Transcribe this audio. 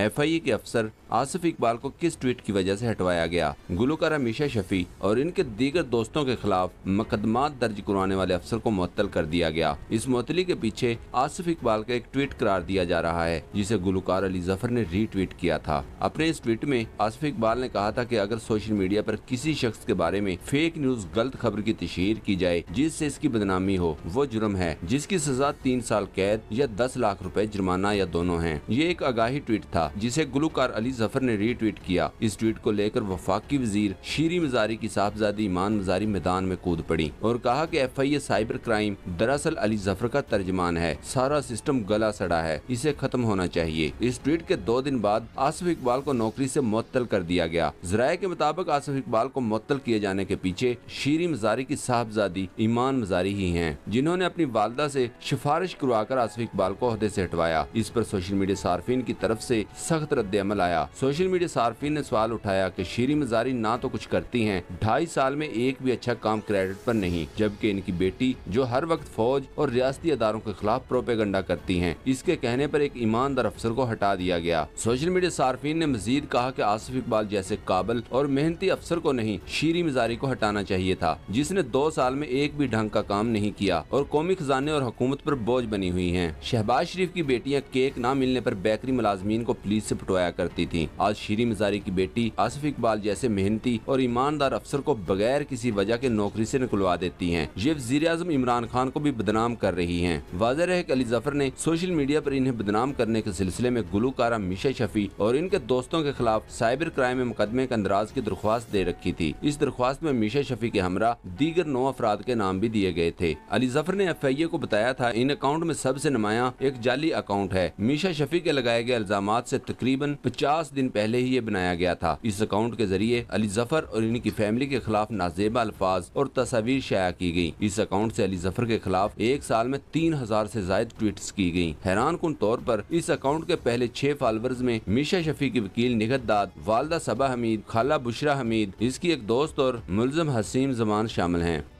FIA के अफसर आसिफ इकबाल को किस ट्वीट की वजह से हटवाया गया गुलकारा मीशा शफी और इनके दीगर दोस्तों के खिलाफ मुकदमा दर्ज करवाने वाले अफसर को मुअत्तल कर दिया गया इस मुअतली के पीछे आसिफ इकबाल का एक ट्वीट करार दिया जा रहा है जिसे गुलकार अली जफर ने रीट्वीट किया था अपने इस ट्वीट में आसिफ इकबाल ने कहा था की अगर सोशल मीडिया आरोप किसी शख्स के बारे में फेक न्यूज गलत खबर की तशहर की जाए जिससे इसकी बदनामी हो वो जुर्म है जिसकी सजा तीन साल कैद या दस लाख रूपए जुर्माना या दोनों है ये एक आगाही ट्वीट था था जिसे गुलकार अली जफर ने रीट्वीट किया इस ट्वीट को लेकर वफाकी वजीर शीरी मजारी की साहबजादी ईमान मजारी मैदान में कूद पड़ी और कहा की F I A cyber crime दरअसल अली जफर का तर्जमान है सारा सिस्टम गला सड़ा है इसे खत्म होना चाहिए इस ट्वीट के दो दिन बाद आसफ इकबाल को नौकरी ऐसी मुत्तल कर दिया गया जराये के मुताबिक आसफ इकबाल को मुत्तल किए जाने के पीछे शीरी मजारी की साहबजादी ईमान मजारी ही है जिन्होंने अपनी वालदा ऐसी सिफारिश करवा कर आसफ इकबाल को अहदे हटवाया इस पर सोशल मीडिया सार्फिन की तरफ से सख्त रद्द अमल आया सोशल मीडिया सार्फिन ने सवाल उठाया की शीरी मजारी ना तो कुछ करती है ढाई साल में एक भी अच्छा काम क्रेडिट पर नहीं जबकि इनकी बेटी जो हर वक्त फौज और रियाती अदारों के खिलाफ प्रोपेगंडा करती हैं इसके कहने पर एक ईमानदार अफसर को हटा दिया गया सोशल मीडिया सार्फिन ने मजीद कहा कि आसिफ इकबाल जैसे काबल और मेहनती अफसर को नहीं शीरी मजारी को हटाना चाहिए था जिसने दो साल में एक भी ढंग का काम नहीं किया और कौमी खजाने और हुकूमत आरोप बोझ बनी हुई है शहबाज शरीफ की बेटियाँ केक न मिलने आरोप बेकरी मुलाजमीन को पुलिस से पटवाया करती थी आज शीरी मजारी की बेटी आसिफ इकबाल जैसे मेहनती और ईमानदार अफसर को बगैर किसी वजह के नौकरी से निकलवा देती है ये वजीर अजम इमरान खान को भी बदनाम कर रही है वाजह है की अली जफर ने सोशल मीडिया आरोप इन्हें बदनाम करने के सिलसिले में गुलकारा मीशा शफी और इनके दोस्तों के खिलाफ साइबर क्राइम में मुकदमे के अंदराज की दरख्वास्त दे रखी थी इस दरख्वास्त में मीशा शफी के हमरा दीगर नौ अफराद के नाम भी दिए गए थे अली जफर ने एफ आई ए को बताया था इन अकाउंट में सबसे नुमाया एक जाली अकाउंट है मीशा शफी के लगाए गए इल्जाम से तकरीबन पचास दिन पहले ही ये बनाया गया था इस अकाउंट के जरिए अली जफर और इनकी फैमिली के खिलाफ नाजेबा अल्फाज और तस्वीर शाया की गयी इस अकाउंट ऐसी अली जफर के खिलाफ एक साल में तीन हजार ऐसी जायद ट्वीट की गयी हैरान कन तौर आरोप इस अकाउंट के पहले छह फॉलोअर्स में मीशा शफी की वकील निगत दाद वालदा सबा हमीद खाला बुशरा हमीद इसकी एक दोस्त और मुलजम हसीम जमान शामिल हैं